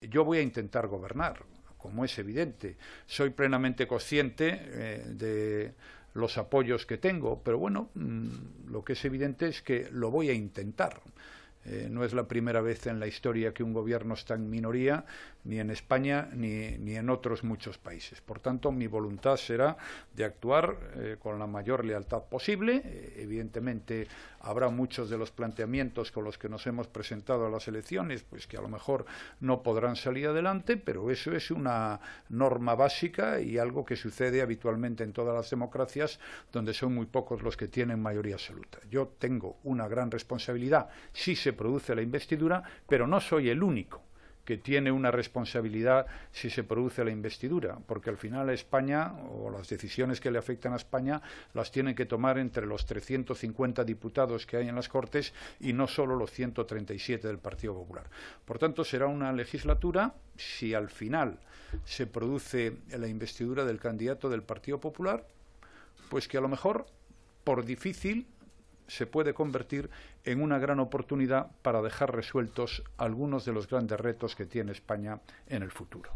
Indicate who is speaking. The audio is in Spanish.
Speaker 1: Yo voy a intentar gobernar, como es evidente. Soy plenamente consciente eh, de los apoyos que tengo, pero bueno, mm, lo que es evidente es que lo voy a intentar. Eh, no es la primera vez en la historia que un gobierno está en minoría, ni en España ni, en otros muchos países. Por tanto, mi voluntad será de actuar eh, con la mayor lealtad posible. Eh, evidentemente, habrá muchos de los planteamientos con los que nos hemos presentado a las elecciones, pues que a lo mejor no podrán salir adelante, pero eso es una norma básica y algo que sucede habitualmente en todas las democracias, donde son muy pocos los que tienen mayoría absoluta. Yo tengo una gran responsabilidad, se produce la investidura, pero no soy el único que tiene una responsabilidad si se produce la investidura, porque al final España o las decisiones que le afectan a España las tienen que tomar entre los 350 diputados que hay en las Cortes y no solo los 137 del Partido Popular. Por tanto, será una legislatura si al final se produce la investidura del candidato del Partido Popular, pues que a lo mejor por difícil se puede convertir en una gran oportunidad para dejar resueltos algunos de los grandes retos que tiene España en el futuro.